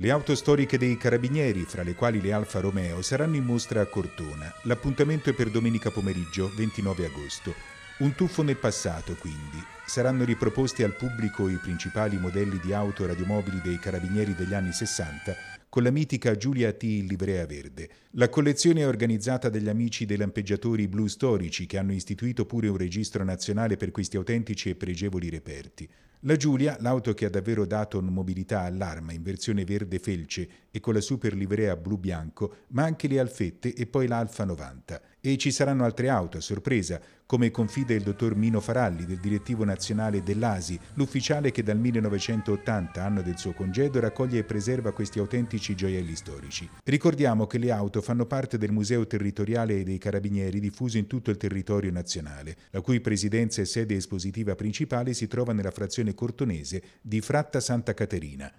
Le auto storiche dei carabinieri, fra le quali le Alfa Romeo, saranno in mostra a Cortona. L'appuntamento è per domenica pomeriggio, 29 agosto. Un tuffo nel passato, quindi. Saranno riproposti al pubblico i principali modelli di auto radiomobili dei carabinieri degli anni 60 con la mitica Giulia T in livrea verde. La collezione è organizzata dagli amici dei lampeggiatori blu storici che hanno istituito pure un registro nazionale per questi autentici e pregevoli reperti. La Giulia, l'auto che ha davvero dato mobilità all'arma in versione verde felce e con la super livrea blu-bianco, ma anche le alfette e poi l'Alfa 90. E ci saranno altre auto a sorpresa, come confida il dottor Mino Faralli del direttivo nazionale dell'ASI, l'ufficiale che dal 1980, anno del suo congedo, raccoglie e preserva questi autentici gioielli storici. Ricordiamo che le auto fanno parte del Museo Territoriale dei Carabinieri diffuso in tutto il territorio nazionale, la cui presidenza e sede espositiva principale si trova nella frazione cortonese di Fratta Santa Caterina.